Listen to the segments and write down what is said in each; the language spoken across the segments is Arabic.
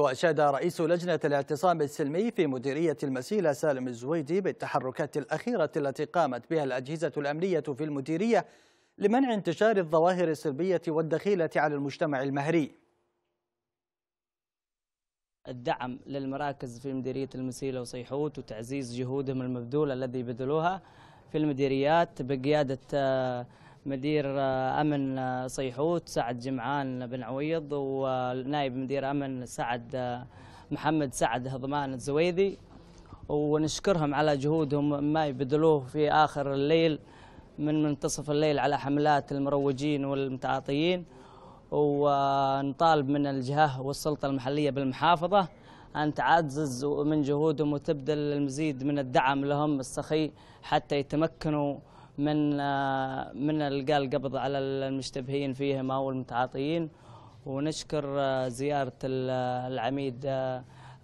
وأشاد رئيس لجنة الاعتصام السلمي في مديرية المسيلة سالم الزويدي بالتحركات الأخيرة التي قامت بها الأجهزة الأمنية في المديرية لمنع انتشار الظواهر السلبية والدخيلة على المجتمع المهري الدعم للمراكز في مديرية المسيلة وصيحوت وتعزيز جهودهم المبذولة الذي بذلوها في المديريات بقيادة آه، مدير آه، امن آه، صيحوت سعد جمعان بن عويض ونائب مدير امن سعد آه، محمد سعد هضمان الزويدي ونشكرهم على جهودهم ما يبذلوه في اخر الليل من منتصف الليل على حملات المروجين والمتعاطيين ونطالب من الجهه والسلطه المحليه بالمحافظه أن تعزز من جهودهم وتبذل المزيد من الدعم لهم السخي حتى يتمكنوا من آه، من القى القبض على المشتبهين فيهم او المتعاطيين ونشكر آه، زيارة العميد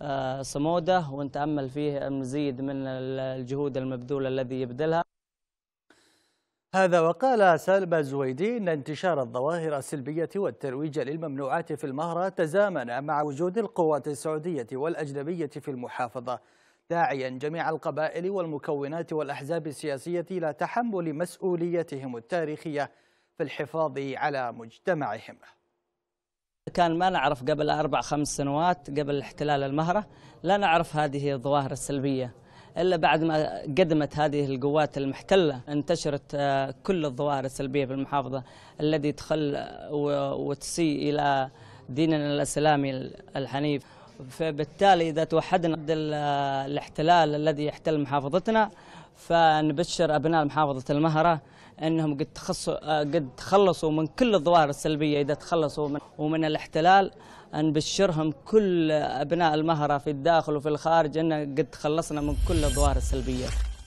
آه، صمودة ونتأمل فيه المزيد من الجهود المبذولة الذي يبذلها هذا وقال سالم زويدي أن انتشار الظواهر السلبية والترويج للممنوعات في المهرة تزامن مع وجود القوات السعودية والأجنبية في المحافظة داعيا جميع القبائل والمكونات والأحزاب السياسية إلى تحمل مسؤوليتهم التاريخية في الحفاظ على مجتمعهم كان ما نعرف قبل أربع خمس سنوات قبل احتلال المهرة لا نعرف هذه الظواهر السلبية إلا بعد ما قدمت هذه القوات المحتلة انتشرت آه، كل الظواهر السلبية في المحافظة الذي تخل وتسيء إلى ديننا الإسلامي الحنيف فبالتالي إذا توحدنا ضد الاحتلال الذي يحتل محافظتنا فنبشر أبناء محافظة المهرة أنهم قد, تخصوا قد تخلصوا من كل الظواهر السلبية إذا تخلصوا من, ومن الاحتلال نبشرهم كل أبناء المهرة في الداخل وفي الخارج أن قد تخلصنا من كل الظواهر السلبية